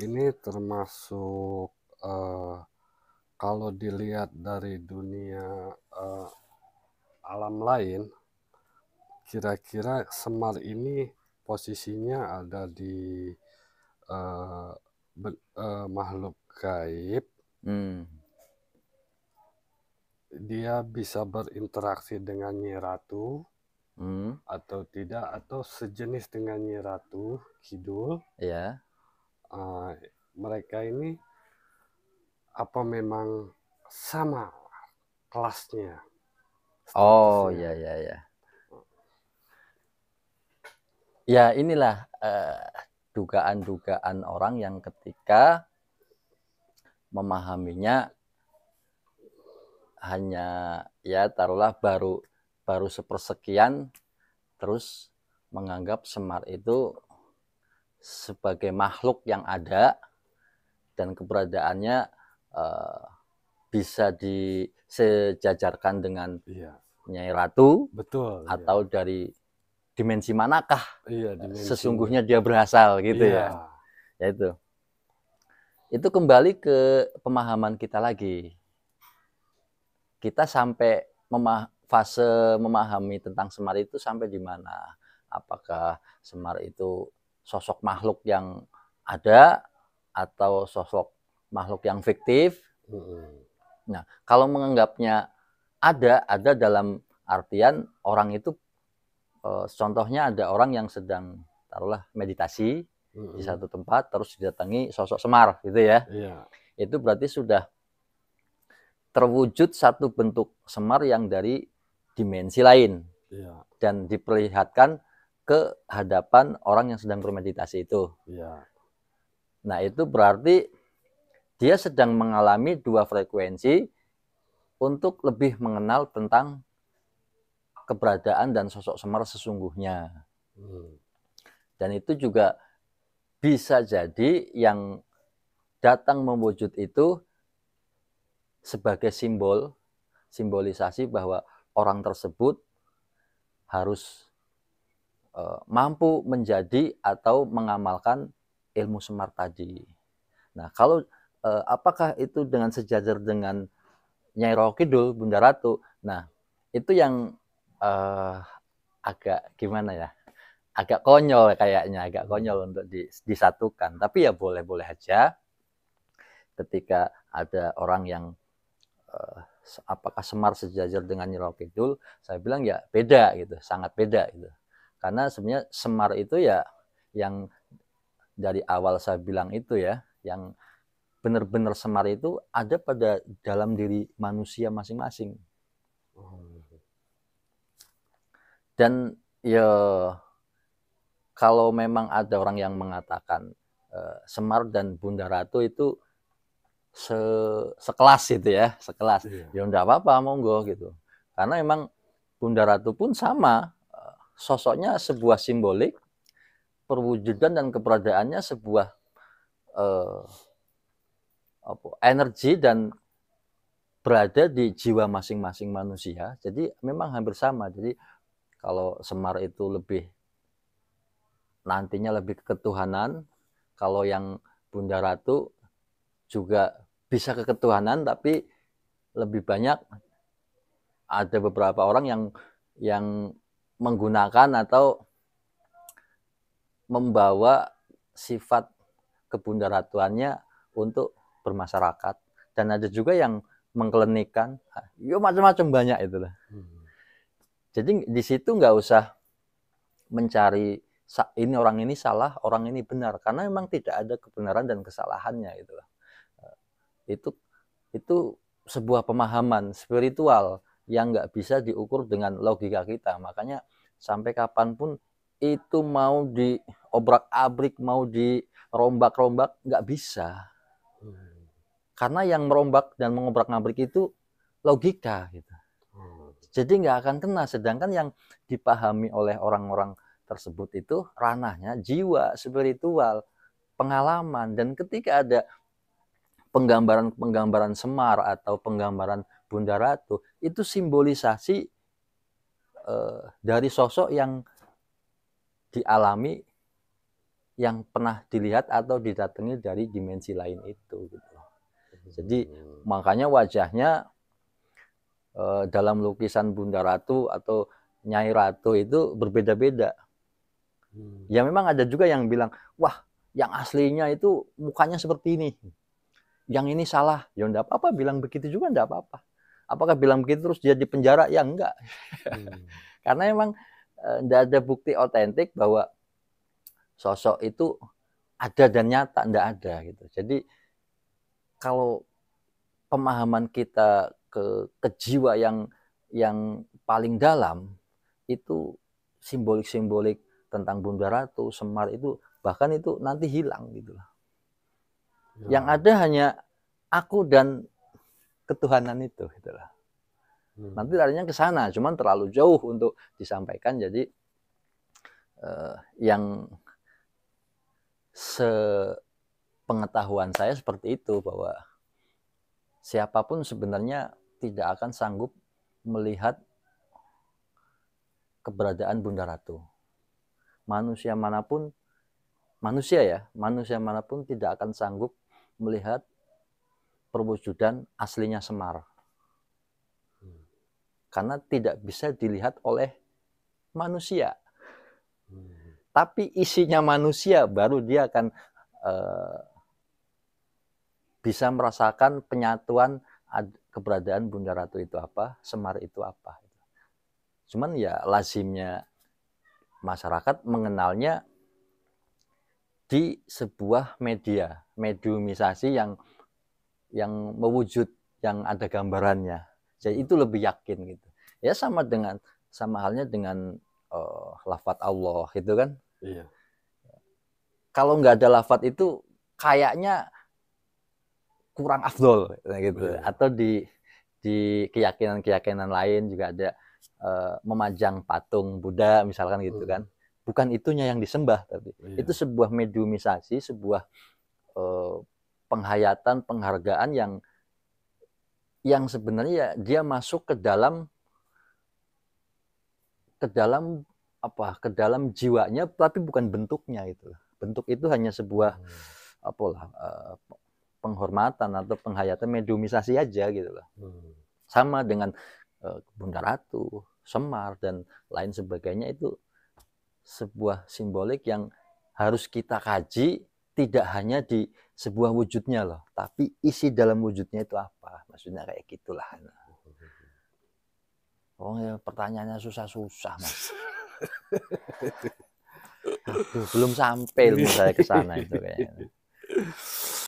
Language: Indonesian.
ini termasuk uh, kalau dilihat dari dunia uh, alam lain, kira-kira Semar ini posisinya ada di uh, uh, makhluk gaib. Hmm. Dia bisa berinteraksi dengan Nyi Ratu hmm. atau tidak atau sejenis dengan Nyi Ratu Kidul. Ya. Eh, mereka ini apa memang sama kelasnya? Oh ya ya ya. Ya inilah eh, dugaan-dugaan uh, orang yang ketika memahaminya hanya ya taruhlah baru baru sepersekian terus menganggap semar itu sebagai makhluk yang ada dan keberadaannya uh, bisa disejajarkan dengan iya. Nyai Ratu betul atau iya. dari dimensi manakah iya, dimensi. sesungguhnya dia berasal gitu ya. iya. ya itu itu kembali ke pemahaman kita lagi kita sampai memah fase memahami tentang semar itu sampai di mana apakah semar itu sosok makhluk yang ada atau sosok makhluk yang fiktif. Hmm. Nah, kalau menganggapnya ada, ada dalam artian orang itu, e, contohnya ada orang yang sedang taruhlah meditasi hmm. di satu tempat, terus didatangi sosok semar, gitu ya. Yeah. Itu berarti sudah terwujud satu bentuk semar yang dari dimensi lain yeah. dan diperlihatkan ke hadapan orang yang sedang bermeditasi itu. Ya. Nah, itu berarti dia sedang mengalami dua frekuensi untuk lebih mengenal tentang keberadaan dan sosok semar sesungguhnya. Hmm. Dan itu juga bisa jadi yang datang mewujud itu sebagai simbol simbolisasi bahwa orang tersebut harus Eh, mampu menjadi atau mengamalkan ilmu semar tadi. Nah, kalau eh, apakah itu dengan sejajar dengan Nyai Roh Kidul, Bunda Ratu? Nah, itu yang uh, agak gimana ya? Agak konyol kayaknya, agak konyol untuk disatukan. Tapi ya boleh-boleh aja ketika ada orang yang uh, apakah Semar sejajar dengan Nyai Roh Kidul? Saya bilang ya beda gitu, sangat beda gitu karena sebenarnya semar itu ya yang dari awal saya bilang itu ya, yang benar-benar semar itu ada pada dalam diri manusia masing-masing. Dan ya kalau memang ada orang yang mengatakan eh, Semar dan Bunda Ratu itu se sekelas itu ya, sekelas. Iya. Ya udah apa-apa monggo gitu. Karena emang Bunda Ratu pun sama sosoknya sebuah simbolik, perwujudan dan keberadaannya sebuah eh, apa, energi dan berada di jiwa masing-masing manusia. Jadi memang hampir sama. Jadi kalau Semar itu lebih nantinya lebih ke ketuhanan, kalau yang Bunda Ratu juga bisa ke ketuhanan tapi lebih banyak ada beberapa orang yang yang menggunakan atau membawa sifat kebunda ratuannya untuk bermasyarakat dan ada juga yang mengklenikan, yo macam-macam banyak itu lah hmm. jadi di situ nggak usah mencari ini orang ini salah orang ini benar karena memang tidak ada kebenaran dan kesalahannya itu itu itu sebuah pemahaman spiritual yang nggak bisa diukur dengan logika kita. Makanya sampai kapanpun itu mau diobrak-abrik, mau dirombak-rombak, nggak bisa. Karena yang merombak dan mengobrak-abrik itu logika. Gitu. Jadi nggak akan kena. Sedangkan yang dipahami oleh orang-orang tersebut itu ranahnya jiwa, spiritual, pengalaman. Dan ketika ada penggambaran-penggambaran semar atau penggambaran Bunda Ratu itu simbolisasi eh, dari sosok yang dialami yang pernah dilihat atau didatangi dari dimensi lain itu gitu. Jadi hmm. makanya wajahnya eh, dalam lukisan Bunda Ratu atau Nyai Ratu itu berbeda-beda. Hmm. Ya memang ada juga yang bilang, "Wah, yang aslinya itu mukanya seperti ini." Yang ini salah. Ya enggak apa-apa bilang begitu juga enggak apa-apa apakah bilang begitu terus jadi penjara ya enggak hmm. karena emang enggak eh, ada bukti otentik bahwa sosok itu ada dan nyata enggak ada gitu jadi kalau pemahaman kita ke ke jiwa yang yang paling dalam itu simbolik-simbolik tentang Bunda Ratu, Semar itu bahkan itu nanti hilang gitu Ya. Yang ada hanya aku dan ketuhanan itu gitulah. Hmm. Nanti larinya ke sana, cuman terlalu jauh untuk disampaikan jadi eh, yang sepengetahuan saya seperti itu bahwa siapapun sebenarnya tidak akan sanggup melihat keberadaan Bunda Ratu. Manusia manapun manusia ya, manusia manapun tidak akan sanggup melihat perwujudan aslinya Semar. Hmm. Karena tidak bisa dilihat oleh manusia. Hmm. Tapi isinya manusia baru dia akan uh, bisa merasakan penyatuan keberadaan Bunda Ratu itu apa, Semar itu apa. Cuman ya lazimnya masyarakat mengenalnya di sebuah media, mediumisasi yang yang mewujud yang ada gambarannya. Jadi itu lebih yakin gitu. Ya sama dengan sama halnya dengan uh, lafat Allah gitu kan. Iya. Kalau nggak ada lafat itu kayaknya kurang afdol gitu iya. atau di di keyakinan-keyakinan lain juga ada uh, memajang patung Buddha misalkan gitu hmm. kan. Bukan itunya yang disembah tapi iya. itu sebuah mediumisasi, sebuah uh, penghayatan, penghargaan yang yang sebenarnya ya dia masuk ke dalam ke dalam apa ke dalam jiwanya tapi bukan bentuknya itu bentuk itu hanya sebuah hmm. apalah eh, penghormatan atau penghayatan mediumisasi aja gitu loh hmm. sama dengan eh, Bunda Ratu Semar dan lain sebagainya itu sebuah simbolik yang harus kita kaji tidak hanya di sebuah wujudnya loh, tapi isi dalam wujudnya itu apa? Maksudnya kayak gitulah. Oh, ya, pertanyaannya susah-susah, Mas. belum sampai ilmu saya ke sana itu kayaknya.